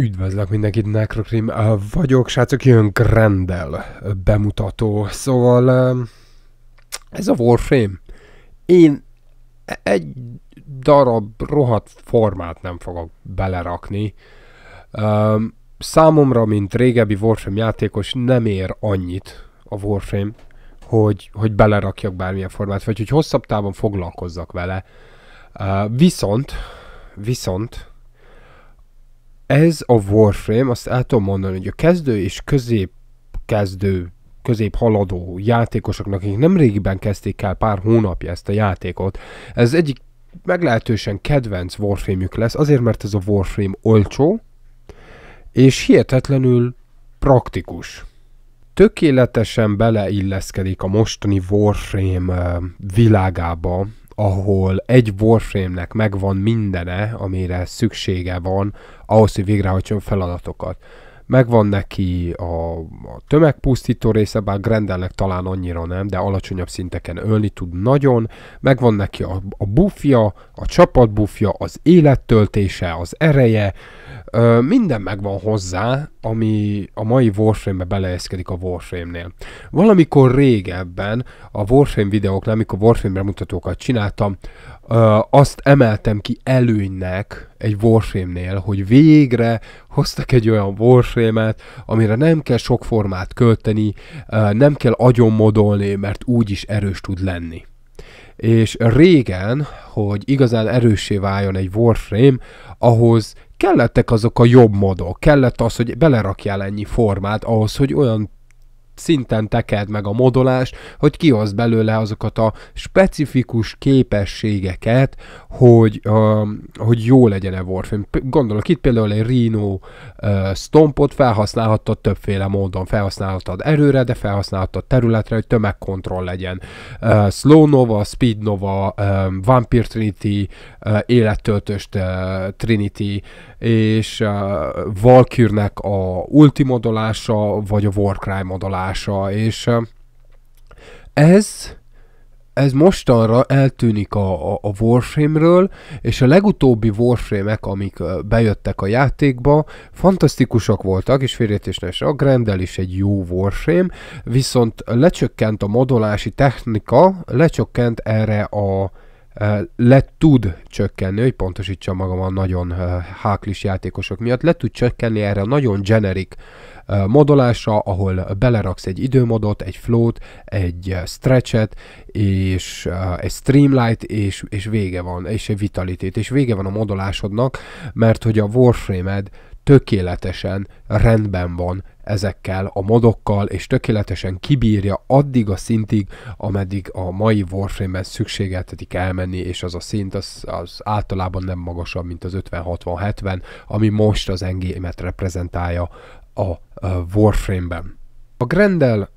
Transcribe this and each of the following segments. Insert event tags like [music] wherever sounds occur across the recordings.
Üdvözlök mindenkit, Necrocrim vagyok, srácok, jön Grendel bemutató, szóval ez a Warframe. Én e- egy darab rohadt formát nem fogok belerakni. Számomra, mint régebbi Warframe játékos nem ér annyit a Warframe, hogy, hogy belerakjak bármilyen formát, vagy hogy hosszabb távon foglalkozzak vele. Viszont, viszont ez a Warframe, azt el tudom mondani, hogy a kezdő és közép kezdő közép haladó játékosoknak, akik nem régiben kezdték el pár hónapja ezt a játékot, ez egyik meglehetősen kedvenc warframe ük lesz, azért mert ez a Warframe olcsó, és hihetetlenül praktikus. Tökéletesen beleilleszkedik a mostani Warframe eh, világába ahol egy Warframe-nek megvan mindene, amire szüksége van ahhoz, hogy végrehajtson feladatokat megvan neki a, a tömegpusztító része, bár Grendelnek talán annyira nem, de alacsonyabb szinteken ölni tud nagyon, megvan neki a, a buffja, a csapat buffja, az élettöltése, az ereje, ö, minden megvan hozzá, ami a mai Warframe-be beleeszkedik a Warframe-nél. Valamikor régebben a Warframe videóknál, amikor Warframe bemutatókat csináltam, Uh, azt emeltem ki előnynek egy Warframe-nél, hogy végre hoztak egy olyan warframe amire nem kell sok formát költeni, nem kell agyonmodolni, mert úgy is erős tud lenni. És régen, hogy igazán erőssé váljon egy warframe, ahhoz kellettek azok a jobb modok, kellett az, hogy belerakjál ennyi formát ahhoz, hogy olyan szinten teked meg a modolást, hogy kihoz belőle azokat a specifikus képességeket, hogy, uh, hogy jó legyen a Warframe. Gondolok itt például egy Rhino uh, stompot felhasználhattad többféle módon. Felhasználhattad erőre, de felhasználhattad területre, hogy tömegkontroll legyen. Uh, Slow Nova, Speed Nova, um, Vampire Trinity, uh, élettöltöst uh, Trinity, uh, és uh, Valkyrnek a ulti modolása, vagy a Warcry modolása, és uh, ez ez mostanra eltűnik a, a, a Warframe-ről, és a legutóbbi Warframe-ek, amik uh, bejöttek a játékba, fantasztikusak voltak, és félretésen a Grendel is egy jó Warframe, viszont lecsökkent a modolási technika, lecsökkent erre a, le tud csökkenni, hogy pontosítsa magam a nagyon háklis játékosok miatt, le tud csökkenni erre a nagyon generik modolásra, ahol beleraksz egy időmodot, egy flót, egy stretchet, és egy streamlight, és, és vége van, és egy vitalitét, és vége van a modolásodnak, mert hogy a warframe-ed tökéletesen rendben van ezekkel a modokkal, és tökéletesen kibírja addig a szintig, ameddig a mai Warframe-ben szükségeltetik elmenni, és az a szint az, az általában nem magasabb, mint az 50-60-70, ami most az engémet reprezentálja a, a Warframe-ben. A Grendel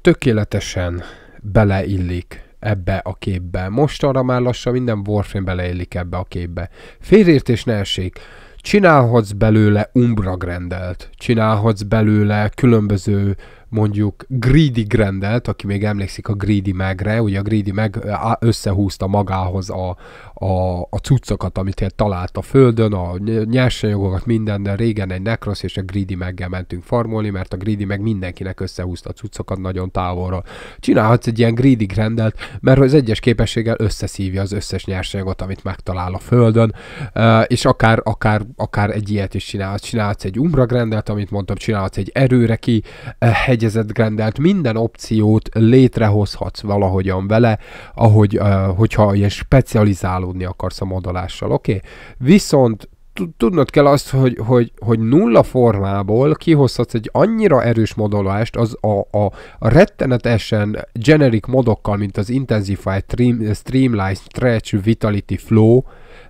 tökéletesen beleillik ebbe a képbe. Mostanra már lassan minden Warframe beleillik ebbe a képbe. Félértés ne essék, Csinálhatsz belőle Umbra Grendelt, csinálhatsz belőle különböző mondjuk Greedy Grendelt, aki még emlékszik a Greedy Megre, ugye a Greedy Meg összehúzta magához a, a, a cuccokat, amit hát talált a földön, a nyersanyagokat, minden, de régen egy Necros és a Greedy meggel mentünk farmolni, mert a Greedy meg mindenkinek összehúzta a cuccokat nagyon távolra. Csinálhatsz egy ilyen Greedy rendelt, mert az egyes képességgel összeszívja az összes nyersanyagot, amit megtalál a földön, e, és akár, akár, akár egy ilyet is csinálhatsz. Csinálhatsz egy Umbra rendelt, amit mondtam, csinálhatsz egy erőre ki e, hegyezett rendelt, minden opciót létrehozhatsz valahogyan vele, ahogy, e, hogyha ilyen specializáló aludni akarsz a modolással, oké? Okay? Viszont tudnod kell azt, hogy, hogy, hogy nulla formából kihozhatsz egy annyira erős modolást az a, a, a rettenetesen generic modokkal, mint az Intensify, stream, Streamline, Stretch, Vitality, Flow,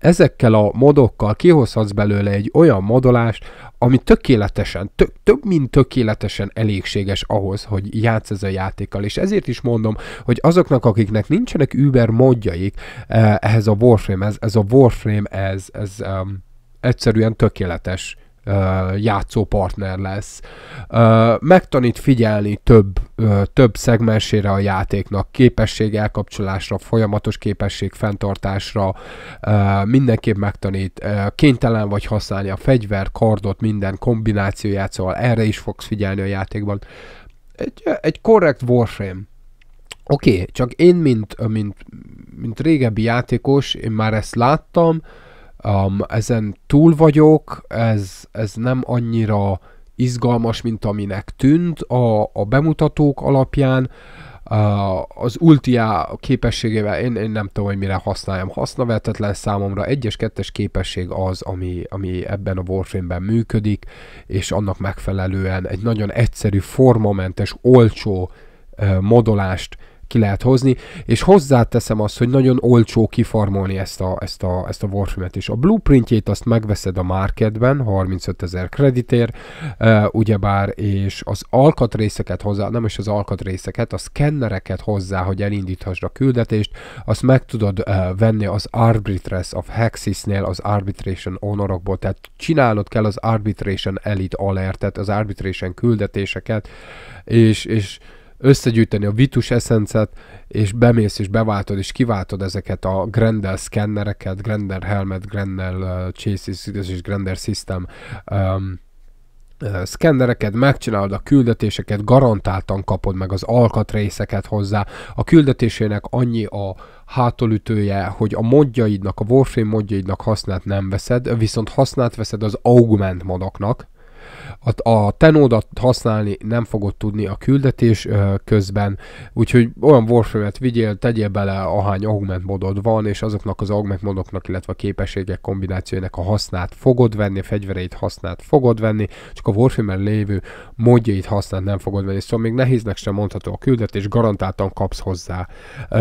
ezekkel a modokkal kihozhatsz belőle egy olyan modolást, ami tökéletesen, tök, több mint tökéletesen elégséges ahhoz, hogy játsz ez a játékkal. És ezért is mondom, hogy azoknak, akiknek nincsenek Uber modjaik eh, ehhez a Warframe, ez, ez a Warframe, ez, ez um, egyszerűen tökéletes játszópartner lesz. Megtanít figyelni több, több szegmensére a játéknak, képesség elkapcsolásra, folyamatos képesség fenntartásra, mindenképp megtanít, kénytelen vagy használni a fegyver, kardot, minden kombinációját, szóval erre is fogsz figyelni a játékban. Egy, egy korrekt Warframe. Oké, okay, csak én, mint, mint, mint régebbi játékos, én már ezt láttam, uh, Um, ezen túl vagyok, ez, ez nem annyira izgalmas, mint aminek tűnt a, a bemutatók alapján. Uh, az ultiá képességével én, én nem tudom, hogy mire használjam. Hasznavetetlen számomra egyes kettes képesség az, ami, ami ebben a Warframe-ben működik, és annak megfelelően egy nagyon egyszerű, formamentes, olcsó uh, modolást ki lehet hozni, és hozzáteszem azt, hogy nagyon olcsó kifarmolni ezt a, ezt a, ezt a Warframe-et is. A blueprintjét azt megveszed a marketben, 35 ezer kreditér, uh, ugyebár, és az alkatrészeket hozzá, nem is az alkatrészeket, a szkennereket hozzá, hogy elindíthasd a küldetést, azt meg tudod uh, venni az Arbitress of Hexisnél, az Arbitration Honorokból, tehát csinálod kell az Arbitration Elite Alertet, az Arbitration küldetéseket, és, és összegyűjteni a vitus eszencet, és bemész és beváltod, és kiváltod ezeket a Grendel szkennereket, Grendel helmet, Grendel uh, chassis és Grendel system um, szkennereket, megcsinálod a küldetéseket, garantáltan kapod meg az alkatrészeket hozzá. A küldetésének annyi a hátulütője, hogy a modjaidnak, a Warframe modjaidnak hasznát nem veszed, viszont hasznát veszed az augment modoknak, a, a tenódat használni nem fogod tudni a küldetés közben, úgyhogy olyan warframe vigyél, tegyél bele ahány augment modod van, és azoknak az augment modoknak, illetve a képességek kombinációjának a hasznát fogod venni, a fegyvereit hasznát fogod venni, csak a warframe lévő modjait hasznát nem fogod venni, szóval még nehéznek sem mondható a küldetés, garantáltan kapsz hozzá.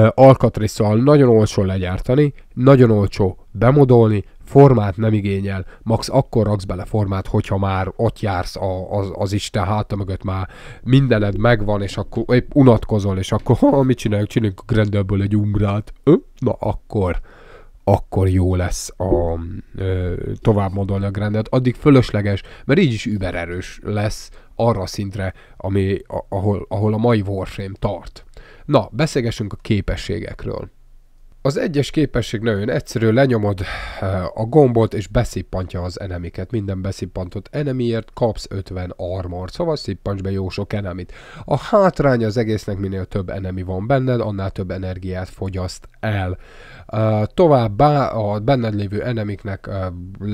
Alkatrészsal szóval nagyon olcsó legyártani, nagyon olcsó bemodolni, formát nem igényel, max akkor raksz bele formát, hogyha már ott jársz a, az, az Isten háta mögött, már mindened megvan, és akkor épp unatkozol, és akkor [laughs] ha, mit csináljuk, csináljuk Grendelből egy umbrát, Ö? na akkor akkor jó lesz a ö, tovább modolni a grendet, addig fölösleges, mert így is übererős lesz arra a szintre, ami, a, ahol, ahol a mai Warframe tart. Na, beszélgessünk a képességekről. Az egyes képesség nagyon egyszerű, lenyomod eh, a gombot és beszippantja az enemiket. Minden beszippantott enemiért kapsz 50 armort, szóval szippants be jó sok enemit. A hátránya az egésznek minél több enemi van benned, annál több energiát fogyaszt el. Eh, továbbá a benned lévő enemiknek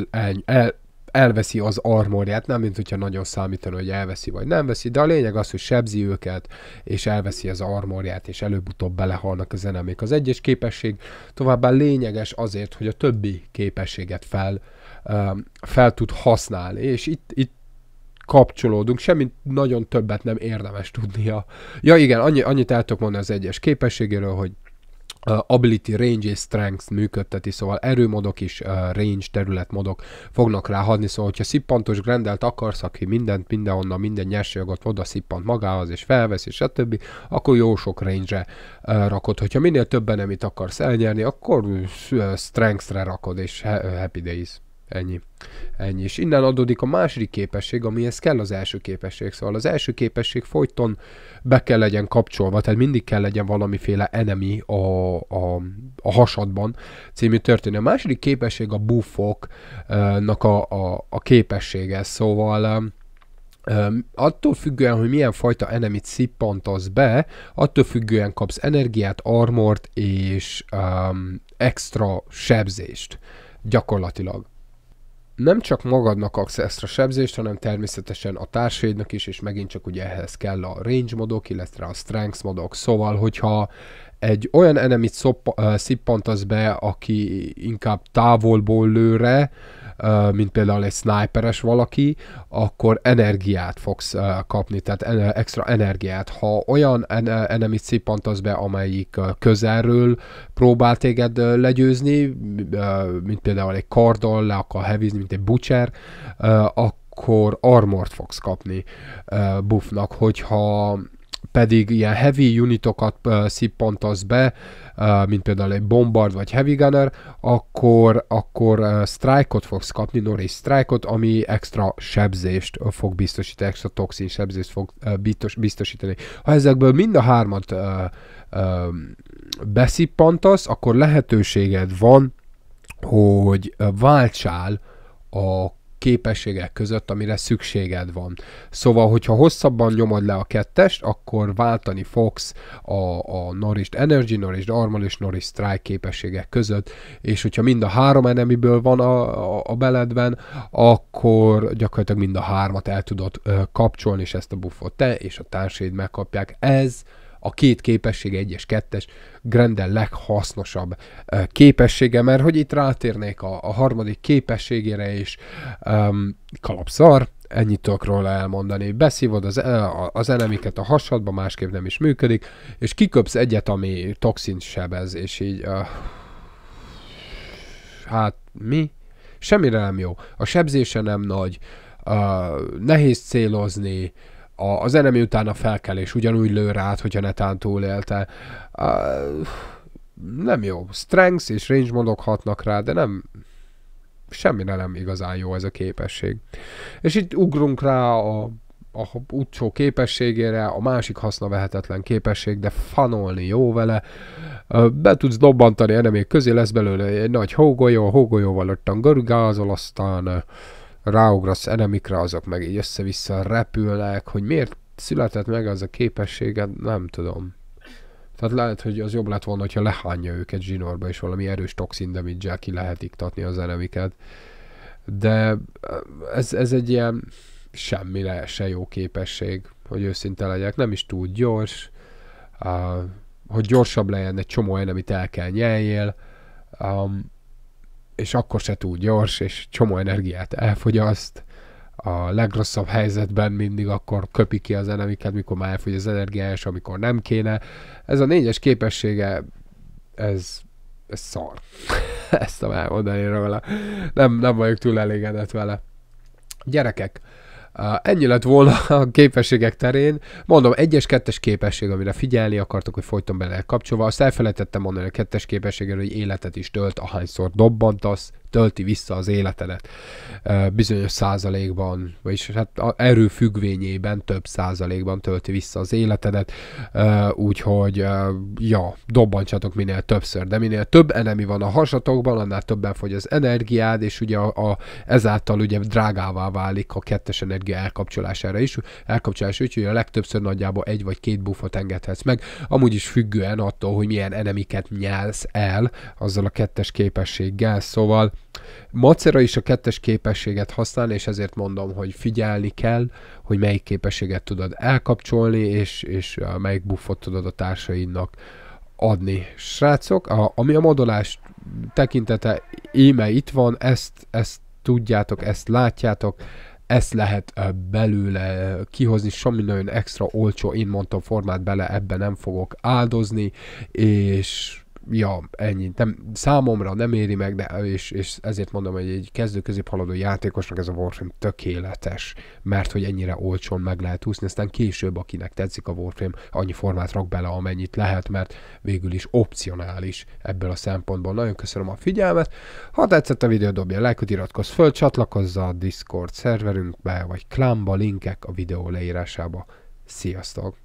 eh, el, elveszi az armorját, nem mint hogyha nagyon számítana, hogy elveszi vagy nem veszi, de a lényeg az, hogy sebzi őket, és elveszi az armorját, és előbb-utóbb belehalnak az enemék. Az egyes képesség továbbá lényeges azért, hogy a többi képességet fel, fel tud használni, és itt, itt kapcsolódunk, semmit nagyon többet nem érdemes tudnia. Ja igen, annyi, annyit el tudok mondani az egyes képességéről, hogy ability range és strength működteti, szóval erőmodok és uh, range területmodok fognak ráhadni, szóval hogyha szippantos grendelt akarsz, aki mindent, mindenhonnan, minden nyersanyagot oda szippant magához és felvesz és stb., akkor jó sok range-re uh, rakod. Hogyha minél többen itt akarsz elnyerni, akkor strength-re rakod és happy days. Ennyi. Ennyi. És innen adódik a második képesség, amihez kell az első képesség. Szóval az első képesség folyton be kell legyen kapcsolva, tehát mindig kell legyen valamiféle enemi a, a, a hasadban című történet. A második képesség a buffoknak a, a, a képessége. Szóval attól függően, hogy milyen fajta enemit szippantasz be, attól függően kapsz energiát, armort és um, extra sebzést gyakorlatilag nem csak magadnak aksz extra sebzést, hanem természetesen a társaidnak is, és megint csak ugye ehhez kell a range modok, illetve a strength modok, szóval hogyha egy olyan enemit szippantasz be, aki inkább távolból lőre, mint például egy sniperes valaki, akkor energiát fogsz kapni, tehát extra energiát. Ha olyan enemy szippantasz be, amelyik közelről próbál téged legyőzni, mint például egy kardal, le akar hevizni, mint egy butcher, akkor armort fogsz kapni uh, buffnak, hogyha pedig ilyen heavy unitokat uh, szippantasz be, uh, mint például egy bombard vagy heavy gunner, akkor, akkor uh, strike-ot fogsz kapni, Norris strike-ot, ami extra sebzést fog biztosítani, extra toxin sebzést fog uh, biztos, biztosítani. Ha ezekből mind a hármat uh, uh, beszippantasz, akkor lehetőséged van, hogy váltsál a képességek között, amire szükséged van. Szóval, hogyha hosszabban nyomod le a kettest, akkor váltani fogsz a, a Norris Energy, Norris Armor és Norris Strike képességek között, és hogyha mind a három enemiből van a, a, a beledben, akkor gyakorlatilag mind a hármat el tudod ö, kapcsolni, és ezt a buffot te és a társaid megkapják. Ez a két képesség, egyes, kettes, Grendel leghasznosabb eh, képessége, mert hogy itt rátérnék a, a harmadik képességére is, um, kalapszar, ennyit tudok róla elmondani. Beszívod az, eh, az enemiket a hasadba, másképp nem is működik, és kiköpsz egyet, ami toxint sebez, és így... Uh, hát mi? Semmire nem jó. A sebzése nem nagy, uh, nehéz célozni, uh, a, az enemi után a felkelés ugyanúgy lő rá, hogyha netán túlélte. Uh, nem jó. Strengths és range modok hatnak rá, de nem semmi nem igazán jó ez a képesség. És itt ugrunk rá a a utcsó képességére, a másik haszna vehetetlen képesség, de fanolni jó vele. Be tudsz dobbantani enemék közé, lesz belőle egy nagy hógolyó, a hógolyóval ottan görgázol, aztán ráugrasz elemikre, azok meg így össze-vissza repülnek, hogy miért született meg az a képességed, nem tudom. Tehát lehet, hogy az jobb lett volna, hogyha lehányja őket zsinórba, és valami erős toxin damage ki lehet iktatni az enemiket. De ez, ez egy ilyen semmire se jó képesség, hogy őszinte legyek. Nem is túl gyors, uh, hogy gyorsabb legyen, egy csomó enemit el kell nyeljél. Um, és akkor se túl gyors, és csomó energiát elfogyaszt. A legrosszabb helyzetben mindig akkor köpi ki az enemiket, mikor már elfogy az energiája, és amikor nem kéne. Ez a négyes képessége, ez, ez szar. [laughs] Ezt tudom elmondani róla. Nem, nem vagyok túl elégedett vele. Gyerekek, Ennyi lett volna a képességek terén. Mondom, egyes, kettes képesség, amire figyelni akartok, hogy folyton bele kapcsolva. Azt elfelejtettem mondani a kettes képességről, hogy életet is tölt, ahányszor dobbantasz, tölti vissza az életedet bizonyos százalékban, vagyis hát erő függvényében több százalékban tölti vissza az életedet, úgyhogy ja, dobbantsatok minél többször, de minél több enemi van a hasatokban, annál többen fogy az energiád, és ugye a, a, ezáltal ugye drágává válik a kettes energia elkapcsolására is, elkapcsolás úgyhogy a legtöbbször nagyjából egy vagy két buffot engedhetsz meg, amúgy is függően attól, hogy milyen enemiket nyelsz el azzal a kettes képességgel, szóval Macera is a kettes képességet használ, és ezért mondom, hogy figyelni kell, hogy melyik képességet tudod elkapcsolni, és, és melyik buffot tudod a társaidnak adni. Srácok, a, ami a modolás tekintete, íme itt van, ezt, ezt tudjátok, ezt látjátok, ezt lehet belőle kihozni, semmi nagyon extra olcsó, én mondtam formát bele, ebbe nem fogok áldozni, és ja, ennyi. Nem, számomra nem éri meg, de, és, és ezért mondom, hogy egy kezdő középhaladó játékosnak ez a Warframe tökéletes, mert hogy ennyire olcsón meg lehet úszni, aztán később, akinek tetszik a Warframe, annyi formát rak bele, amennyit lehet, mert végül is opcionális ebből a szempontból. Nagyon köszönöm a figyelmet. Ha tetszett a videó, dobja lájkot, iratkozz föl, csatlakozz a Discord szerverünkbe, vagy klámba, linkek a videó leírásába. Sziasztok!